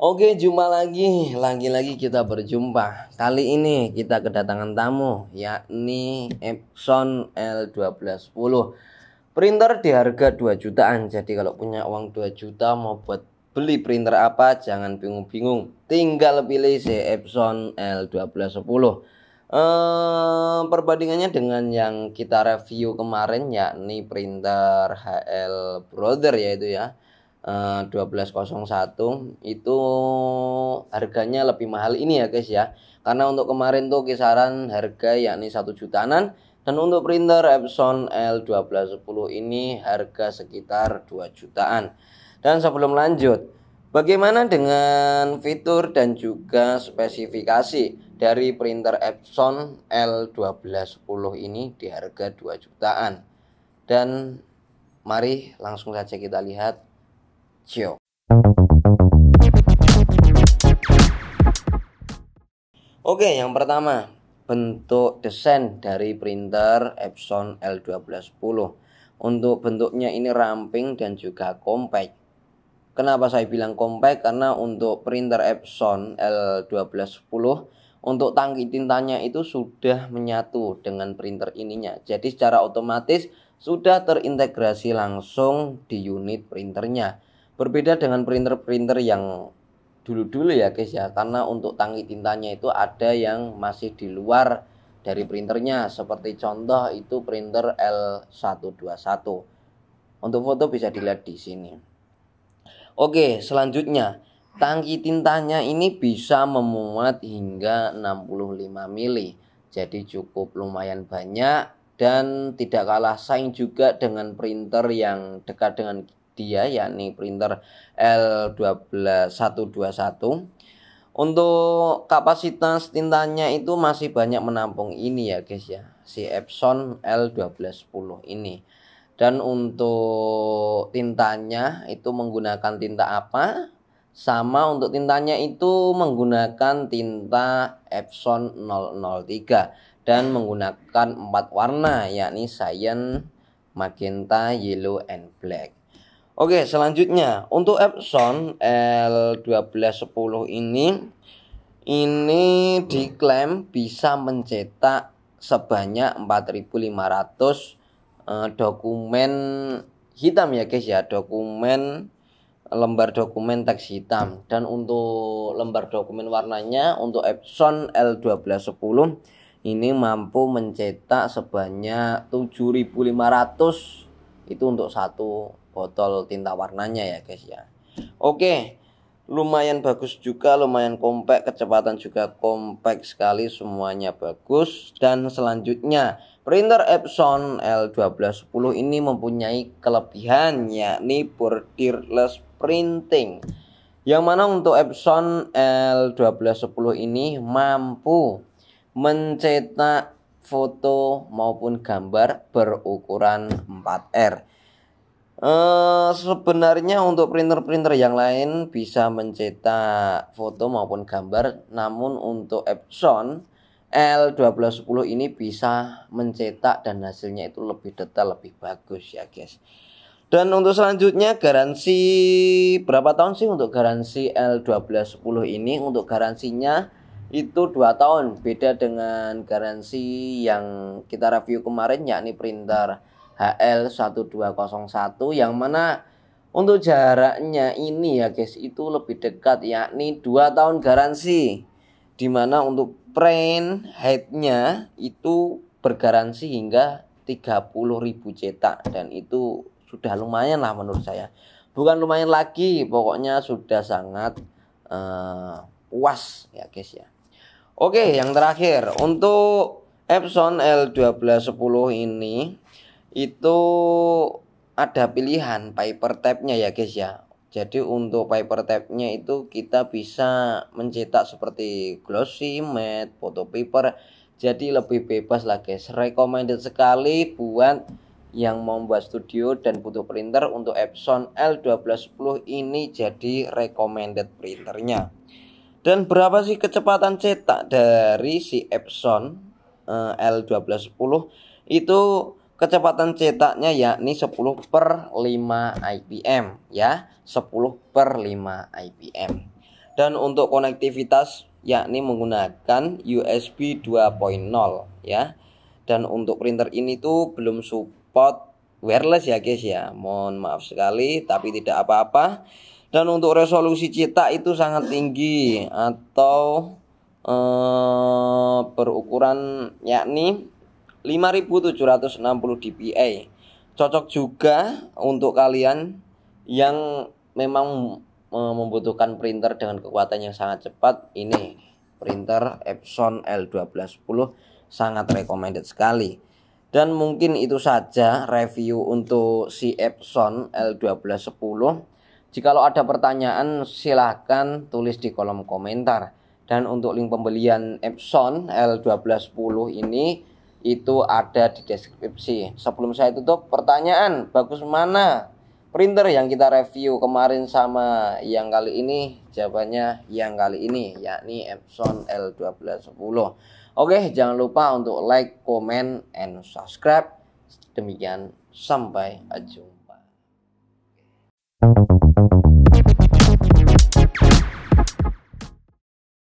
Oke, jumpa lagi. Lagi-lagi kita berjumpa. Kali ini kita kedatangan tamu, yakni Epson L1210. Printer di harga 2 jutaan. Jadi kalau punya uang 2 juta mau buat beli printer apa, jangan bingung-bingung. Tinggal pilih si Epson L1210. Eh, perbandingannya dengan yang kita review kemarin yakni printer HL Brother yaitu ya. 1201 eh, itu harganya lebih mahal ini ya guys ya karena untuk kemarin tuh kisaran harga yakni satu jutaan dan untuk printer Epson L1210 ini harga sekitar 2 jutaan dan sebelum lanjut bagaimana dengan fitur dan juga spesifikasi dari printer Epson L1210 ini di harga 2 jutaan dan mari langsung saja kita lihat Cio. Oke, yang pertama, bentuk desain dari printer Epson L1210. Untuk bentuknya ini ramping dan juga compact. Kenapa saya bilang compact? Karena untuk printer Epson L1210 untuk tangki tintanya itu sudah menyatu dengan printer ininya. Jadi secara otomatis sudah terintegrasi langsung di unit printernya. Berbeda dengan printer-printer yang dulu-dulu ya guys ya, karena untuk tangki tintanya itu ada yang masih di luar dari printernya seperti contoh itu printer L121. Untuk foto bisa dilihat di sini. Oke, selanjutnya tangki tintanya ini bisa memuat hingga 65 mili. Jadi cukup lumayan banyak dan tidak kalah saing juga dengan printer yang dekat dengan dia ya, yakni printer L12121 untuk kapasitas tintanya itu masih banyak menampung ini ya guys ya si Epson L1210 ini dan untuk tintanya itu menggunakan tinta apa sama untuk tintanya itu menggunakan tinta Epson 003 dan menggunakan empat warna yakni cyan, magenta, yellow, and black Oke, selanjutnya untuk Epson L1210 ini ini diklaim bisa mencetak sebanyak 4500 eh, dokumen hitam ya guys ya, dokumen lembar dokumen teks hitam dan untuk lembar dokumen warnanya untuk Epson L1210 ini mampu mencetak sebanyak 7500 itu untuk satu botol tinta warnanya ya guys ya oke lumayan bagus juga lumayan kompak kecepatan juga kompak sekali semuanya bagus dan selanjutnya printer Epson L1210 ini mempunyai kelebihan yakni borderless printing yang mana untuk Epson L1210 ini mampu mencetak foto maupun gambar berukuran 4R Uh, sebenarnya untuk printer-printer yang lain bisa mencetak foto maupun gambar, namun untuk Epson L1210 ini bisa mencetak dan hasilnya itu lebih detail, lebih bagus ya guys. Dan untuk selanjutnya garansi berapa tahun sih untuk garansi L1210 ini? Untuk garansinya itu 2 tahun, beda dengan garansi yang kita review kemarin yakni printer HL1201 yang mana untuk jaraknya ini ya guys itu lebih dekat yakni 2 tahun garansi dimana untuk print headnya itu bergaransi hingga 30.000 cetak dan itu sudah lumayan lah menurut saya bukan lumayan lagi pokoknya sudah sangat uh, puas ya guys ya oke yang terakhir untuk Epson L1210 ini itu ada pilihan paper tabnya ya guys ya jadi untuk paper tabnya itu kita bisa mencetak seperti glossy matte photo paper jadi lebih bebas lah guys recommended sekali buat yang mau buat studio dan butuh printer untuk Epson L1210 ini jadi recommended printernya dan berapa sih kecepatan cetak dari si Epson eh, L1210 itu Kecepatan cetaknya yakni 10 per 5 IPM ya 10 per 5 IPM Dan untuk konektivitas yakni menggunakan USB 2.0 ya Dan untuk printer ini tuh belum support wireless ya guys ya Mohon maaf sekali tapi tidak apa-apa Dan untuk resolusi cetak itu sangat tinggi atau eh, berukuran yakni 5760 dpi cocok juga untuk kalian yang memang eh, membutuhkan printer dengan kekuatan yang sangat cepat ini printer Epson L1210 sangat recommended sekali dan mungkin itu saja review untuk si Epson L1210 jikalau ada pertanyaan silahkan tulis di kolom komentar dan untuk link pembelian Epson L1210 ini itu ada di deskripsi. Sebelum saya tutup, pertanyaan bagus mana printer yang kita review kemarin sama yang kali ini? Jawabannya yang kali ini, yakni Epson L1210. Oke, jangan lupa untuk like, comment, and subscribe. Demikian, sampai jumpa.